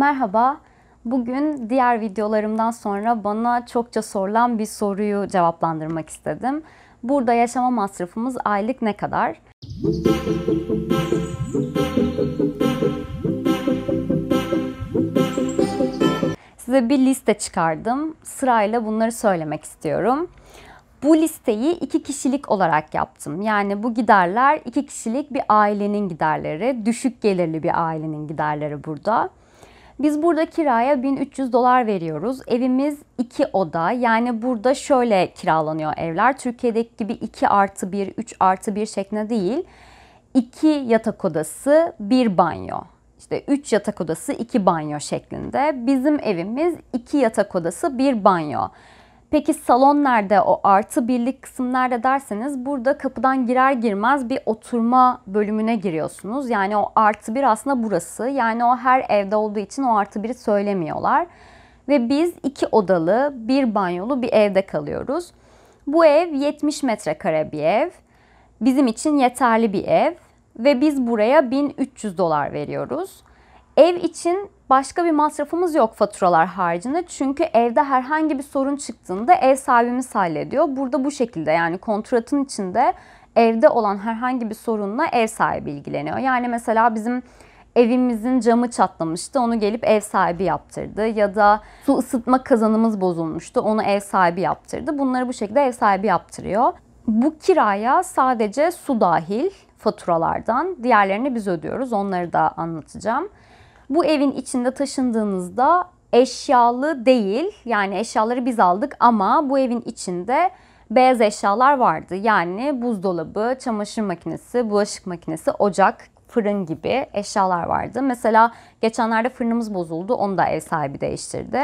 Merhaba. Bugün diğer videolarımdan sonra bana çokça sorulan bir soruyu cevaplandırmak istedim. Burada yaşama masrafımız aylık ne kadar? Size bir liste çıkardım. Sırayla bunları söylemek istiyorum. Bu listeyi iki kişilik olarak yaptım. Yani bu giderler iki kişilik bir ailenin giderleri, düşük gelirli bir ailenin giderleri burada. Biz burada kiraya 1300 dolar veriyoruz. Evimiz 2 oda. Yani burada şöyle kiralanıyor evler. Türkiye'deki gibi 2 artı 1, 3 artı 1 şeklinde değil. 2 yatak odası, 1 banyo. İşte 3 yatak odası, 2 banyo şeklinde. Bizim evimiz 2 yatak odası, 1 banyo. Peki salon nerede? O artı birlik kısım derseniz burada kapıdan girer girmez bir oturma bölümüne giriyorsunuz. Yani o artı bir aslında burası. Yani o her evde olduğu için o artı biri söylemiyorlar. Ve biz iki odalı, bir banyolu bir evde kalıyoruz. Bu ev 70 metrekare bir ev. Bizim için yeterli bir ev ve biz buraya 1300 dolar veriyoruz. Ev için başka bir masrafımız yok faturalar haricinde. Çünkü evde herhangi bir sorun çıktığında ev sahibimiz hallediyor. Burada bu şekilde yani kontratın içinde evde olan herhangi bir sorunla ev sahibi ilgileniyor. Yani mesela bizim evimizin camı çatlamıştı. Onu gelip ev sahibi yaptırdı ya da su ısıtma kazanımız bozulmuştu. Onu ev sahibi yaptırdı. Bunları bu şekilde ev sahibi yaptırıyor. Bu kiraya sadece su dahil faturalardan diğerlerini biz ödüyoruz. Onları da anlatacağım. Bu evin içinde taşındığınızda eşyalı değil. Yani eşyaları biz aldık ama bu evin içinde beyaz eşyalar vardı. Yani buzdolabı, çamaşır makinesi, bulaşık makinesi, ocak, fırın gibi eşyalar vardı. Mesela geçenlerde fırınımız bozuldu. Onu da ev sahibi değiştirdi.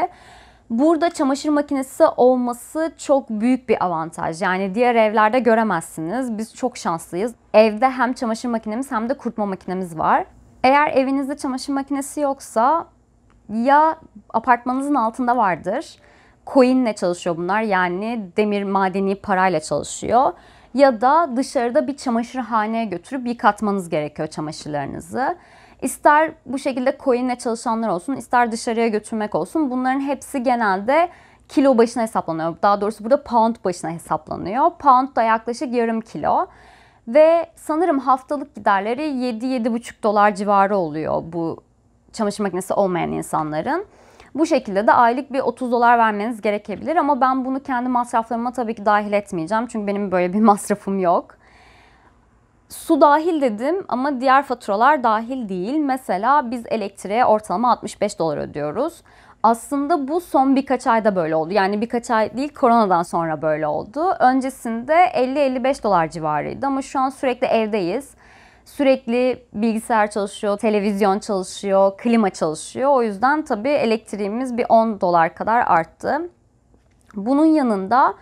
Burada çamaşır makinesi olması çok büyük bir avantaj. Yani diğer evlerde göremezsiniz. Biz çok şanslıyız. Evde hem çamaşır makinemiz hem de kurutma makinemiz var. Eğer evinizde çamaşır makinesi yoksa ya apartmanınızın altında vardır. Coin ile çalışıyor bunlar yani demir madeni parayla çalışıyor. Ya da dışarıda bir çamaşırhaneye götürüp yıkatmanız gerekiyor çamaşırlarınızı. İster bu şekilde coin ile çalışanlar olsun ister dışarıya götürmek olsun bunların hepsi genelde kilo başına hesaplanıyor. Daha doğrusu burada pound başına hesaplanıyor. Pound da yaklaşık yarım kilo. Ve sanırım haftalık giderleri 7-7,5 dolar civarı oluyor bu çamaşır makinesi olmayan insanların. Bu şekilde de aylık bir 30 dolar vermeniz gerekebilir ama ben bunu kendi masraflarıma tabii ki dahil etmeyeceğim. Çünkü benim böyle bir masrafım yok. Su dahil dedim ama diğer faturalar dahil değil. Mesela biz elektriğe ortalama 65 dolar ödüyoruz. Aslında bu son birkaç ayda böyle oldu. Yani birkaç ay değil koronadan sonra böyle oldu. Öncesinde 50-55 dolar civarıydı ama şu an sürekli evdeyiz. Sürekli bilgisayar çalışıyor, televizyon çalışıyor, klima çalışıyor. O yüzden tabii elektriğimiz bir 10 dolar kadar arttı. Bunun yanında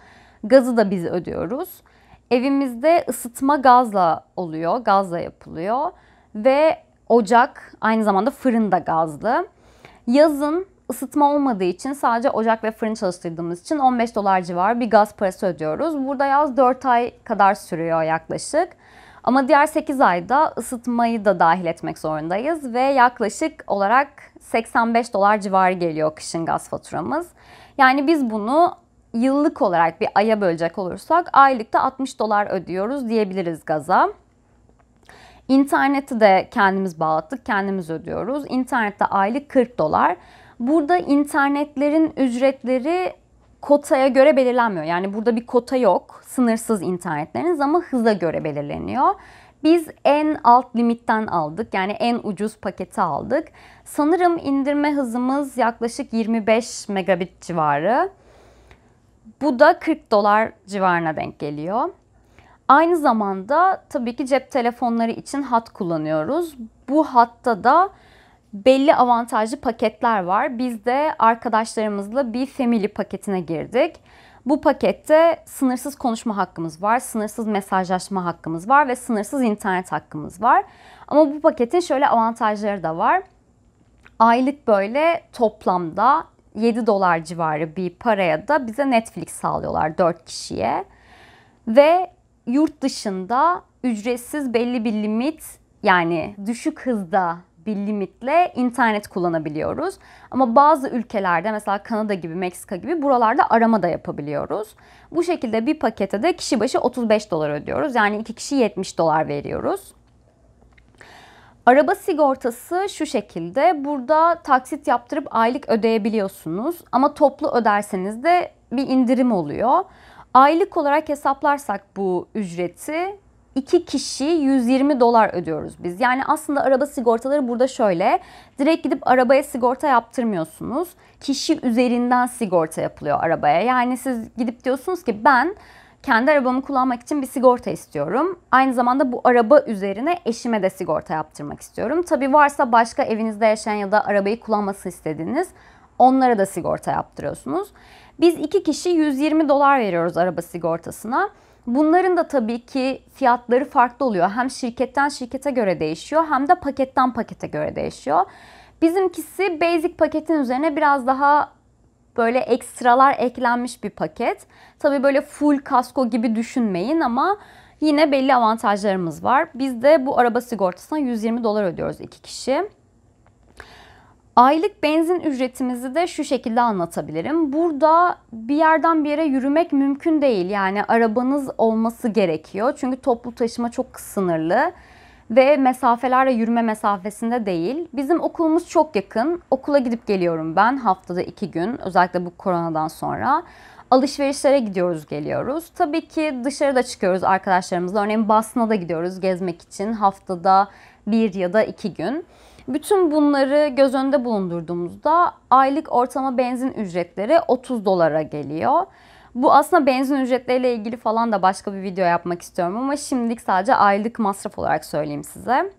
gazı da biz ödüyoruz. Evimizde ısıtma gazla oluyor, gazla yapılıyor ve ocak aynı zamanda fırında gazlı. Yazın ısıtma olmadığı için sadece ocak ve fırın çalıştırdığımız için 15 dolar civar bir gaz parası ödüyoruz. Burada yaz 4 ay kadar sürüyor yaklaşık. Ama diğer 8 ayda ısıtmayı da dahil etmek zorundayız ve yaklaşık olarak 85 dolar civarı geliyor kışın gaz faturamız. Yani biz bunu yıllık olarak bir aya bölecek olursak aylıkta 60 dolar ödüyoruz diyebiliriz gaza. İnterneti de kendimiz bağlattık, kendimiz ödüyoruz. İnternette aylık 40 dolar. Burada internetlerin ücretleri kotaya göre belirlenmiyor. Yani burada bir kota yok. Sınırsız internetleriniz ama hıza göre belirleniyor. Biz en alt limitten aldık. Yani en ucuz paketi aldık. Sanırım indirme hızımız yaklaşık 25 megabit civarı. Bu da 40 dolar civarına denk geliyor. Aynı zamanda tabii ki cep telefonları için hat kullanıyoruz. Bu hatta da belli avantajlı paketler var. Biz de arkadaşlarımızla bir family paketine girdik. Bu pakette sınırsız konuşma hakkımız var, sınırsız mesajlaşma hakkımız var ve sınırsız internet hakkımız var. Ama bu paketin şöyle avantajları da var. Aylık böyle toplamda 7 dolar civarı bir paraya da bize Netflix sağlıyorlar 4 kişiye. Ve yurt dışında ücretsiz belli bir limit yani düşük hızda bir limitle internet kullanabiliyoruz. Ama bazı ülkelerde mesela Kanada gibi, Meksika gibi buralarda arama da yapabiliyoruz. Bu şekilde bir pakete de kişi başı 35 dolar ödüyoruz. Yani iki kişi 70 dolar veriyoruz. Araba sigortası şu şekilde. Burada taksit yaptırıp aylık ödeyebiliyorsunuz ama toplu öderseniz de bir indirim oluyor. Aylık olarak hesaplarsak bu ücreti 2 kişi 120 dolar ödüyoruz biz. Yani aslında araba sigortaları burada şöyle. Direkt gidip arabaya sigorta yaptırmıyorsunuz. Kişi üzerinden sigorta yapılıyor arabaya. Yani siz gidip diyorsunuz ki ben kendi arabamı kullanmak için bir sigorta istiyorum. Aynı zamanda bu araba üzerine eşime de sigorta yaptırmak istiyorum. Tabii varsa başka evinizde yaşayan ya da arabayı kullanması istediğiniz onlara da sigorta yaptırıyorsunuz. Biz iki kişi 120 dolar veriyoruz araba sigortasına. Bunların da tabii ki fiyatları farklı oluyor. Hem şirketten şirkete göre değişiyor hem de paketten pakete göre değişiyor. Bizimkisi basic paketin üzerine biraz daha böyle ekstralar eklenmiş bir paket. Tabii böyle full kasko gibi düşünmeyin ama yine belli avantajlarımız var. Biz de bu araba sigortasına 120 dolar ödüyoruz iki kişi. Aylık benzin ücretimizi de şu şekilde anlatabilirim. Burada bir yerden bir yere yürümek mümkün değil. Yani arabanız olması gerekiyor. Çünkü toplu taşıma çok sınırlı ve mesafelerle yürüme mesafesinde değil. Bizim okulumuz çok yakın. Okula gidip geliyorum ben haftada iki gün özellikle bu koronadan sonra. Alışverişlere gidiyoruz geliyoruz. Tabii ki dışarıda çıkıyoruz arkadaşlarımızla. Örneğin Basna'da gidiyoruz gezmek için haftada bir ya da iki gün. Bütün bunları göz önünde bulundurduğumuzda aylık ortalama benzin ücretleri 30 dolara geliyor. Bu aslında benzin ücretleriyle ilgili falan da başka bir video yapmak istiyorum ama şimdilik sadece aylık masraf olarak söyleyeyim size.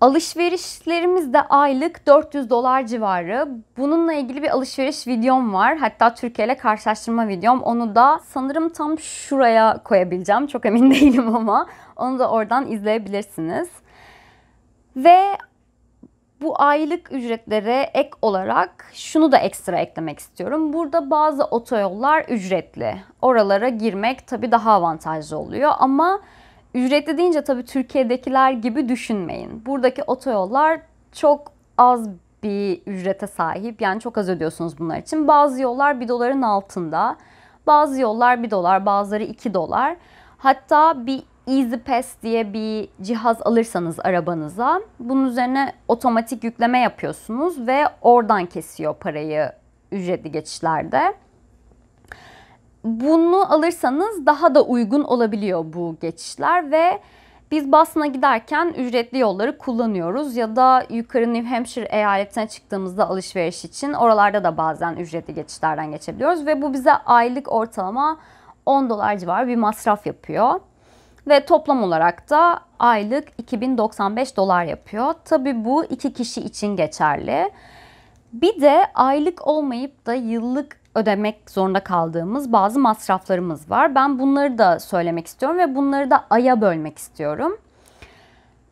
Alışverişlerimiz de aylık 400 dolar civarı. Bununla ilgili bir alışveriş videom var. Hatta Türkiye ile karşılaştırma videom. Onu da sanırım tam şuraya koyabileceğim. Çok emin değilim ama onu da oradan izleyebilirsiniz. Ve bu aylık ücretlere ek olarak şunu da ekstra eklemek istiyorum. Burada bazı otoyollar ücretli. Oralara girmek tabii daha avantajlı oluyor ama ücretli deyince tabii Türkiye'dekiler gibi düşünmeyin. Buradaki otoyollar çok az bir ücrete sahip. Yani çok az ödüyorsunuz bunlar için. Bazı yollar 1 doların altında. Bazı yollar 1 dolar, bazıları 2 dolar. Hatta bir EasyPass diye bir cihaz alırsanız arabanıza bunun üzerine otomatik yükleme yapıyorsunuz ve oradan kesiyor parayı ücretli geçişlerde. Bunu alırsanız daha da uygun olabiliyor bu geçişler ve biz Boston'a giderken ücretli yolları kullanıyoruz ya da yukarı New Hampshire eyaletine çıktığımızda alışveriş için oralarda da bazen ücretli geçişlerden geçebiliyoruz ve bu bize aylık ortalama 10 dolar civarı bir masraf yapıyor. Ve toplam olarak da aylık 2095 dolar yapıyor. Tabi bu iki kişi için geçerli. Bir de aylık olmayıp da yıllık ödemek zorunda kaldığımız bazı masraflarımız var. Ben bunları da söylemek istiyorum ve bunları da aya bölmek istiyorum.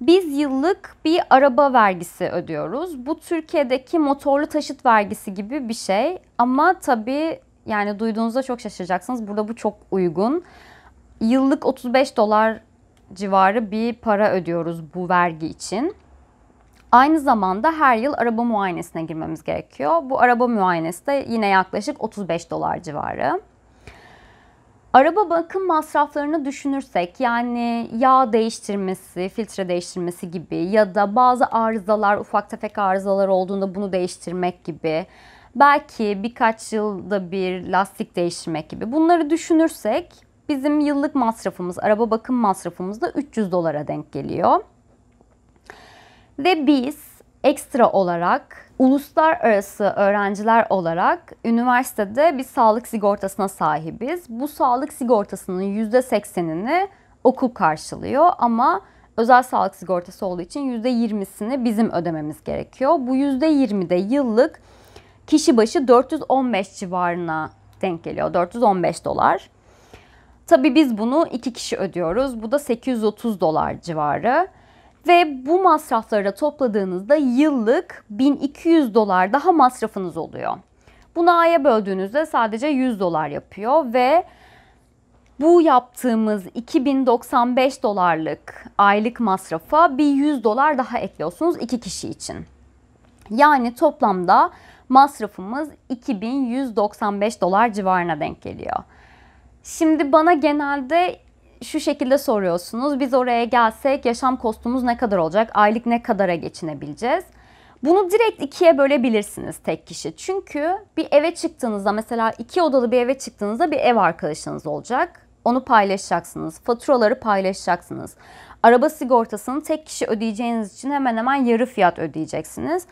Biz yıllık bir araba vergisi ödüyoruz. Bu Türkiye'deki motorlu taşıt vergisi gibi bir şey ama tabii yani duyduğunuzda çok şaşıracaksınız. Burada bu çok uygun. Yıllık 35 dolar civarı bir para ödüyoruz bu vergi için. Aynı zamanda her yıl araba muayenesine girmemiz gerekiyor. Bu araba muayenesi de yine yaklaşık 35 dolar civarı. Araba bakım masraflarını düşünürsek yani yağ değiştirmesi, filtre değiştirmesi gibi ya da bazı arızalar, ufak tefek arızalar olduğunda bunu değiştirmek gibi belki birkaç yılda bir lastik değiştirmek gibi bunları düşünürsek Bizim yıllık masrafımız, araba bakım masrafımız da 300 dolara denk geliyor. Ve biz ekstra olarak uluslararası öğrenciler olarak üniversitede bir sağlık sigortasına sahibiz. Bu sağlık sigortasının %80'ini okul karşılıyor ama özel sağlık sigortası olduğu için %20'sini bizim ödememiz gerekiyor. Bu %20'de yıllık kişi başı 415 civarına denk geliyor. 415 dolar. Tabii biz bunu iki kişi ödüyoruz. Bu da 830 dolar civarı. Ve bu masrafları da topladığınızda yıllık 1200 dolar daha masrafınız oluyor. Bunu A'ya böldüğünüzde sadece 100 dolar yapıyor ve bu yaptığımız 2095 dolarlık aylık masrafa bir 100 dolar daha ekliyorsunuz iki kişi için. Yani toplamda masrafımız 2195 dolar civarına denk geliyor. Şimdi bana genelde şu şekilde soruyorsunuz. Biz oraya gelsek yaşam kostumuz ne kadar olacak? Aylık ne kadara geçinebileceğiz? Bunu direkt ikiye bölebilirsiniz tek kişi. Çünkü bir eve çıktığınızda mesela iki odalı bir eve çıktığınızda bir ev arkadaşınız olacak. Onu paylaşacaksınız. Faturaları paylaşacaksınız. Araba sigortasını tek kişi ödeyeceğiniz için hemen hemen yarı fiyat ödeyeceksiniz.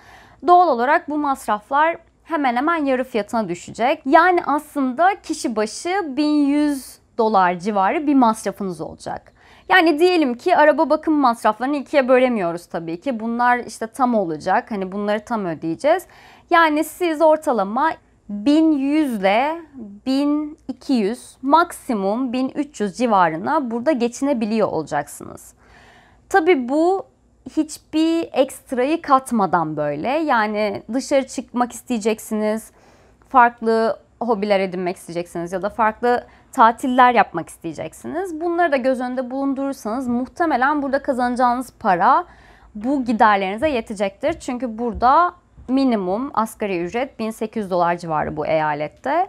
Doğal olarak bu masraflar hemen hemen yarı fiyatına düşecek. Yani aslında kişi başı 1100 dolar civarı bir masrafınız olacak. Yani diyelim ki araba bakım masraflarını ikiye bölemiyoruz tabii ki. Bunlar işte tam olacak. Hani bunları tam ödeyeceğiz. Yani siz ortalama 1100 ile 1200 maksimum 1300 civarına burada geçinebiliyor olacaksınız. Tabii bu hiçbir ekstrayı katmadan böyle. Yani dışarı çıkmak isteyeceksiniz, farklı hobiler edinmek isteyeceksiniz ya da farklı tatiller yapmak isteyeceksiniz. Bunları da göz önünde bulundurursanız muhtemelen burada kazanacağınız para bu giderlerinize yetecektir. Çünkü burada minimum asgari ücret 1800 dolar civarı bu eyalette.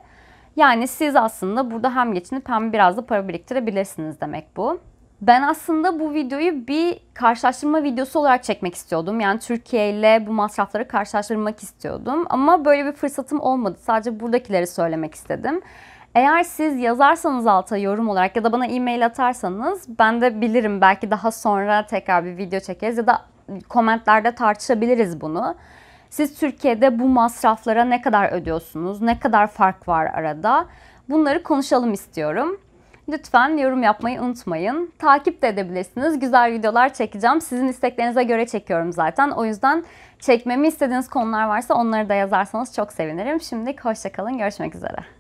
Yani siz aslında burada hem geçinip hem biraz da para biriktirebilirsiniz demek bu. Ben aslında bu videoyu bir karşılaştırma videosu olarak çekmek istiyordum. Yani Türkiye ile bu masrafları karşılaştırmak istiyordum. Ama böyle bir fırsatım olmadı. Sadece buradakileri söylemek istedim. Eğer siz yazarsanız alta yorum olarak ya da bana e-mail atarsanız ben de bilirim. Belki daha sonra tekrar bir video çekeriz ya da komentlerde tartışabiliriz bunu. Siz Türkiye'de bu masraflara ne kadar ödüyorsunuz? Ne kadar fark var arada? Bunları konuşalım istiyorum. Lütfen yorum yapmayı unutmayın. Takip de edebilirsiniz. Güzel videolar çekeceğim. Sizin isteklerinize göre çekiyorum zaten. O yüzden çekmemi istediğiniz konular varsa onları da yazarsanız çok sevinirim. Şimdilik hoşçakalın. Görüşmek üzere.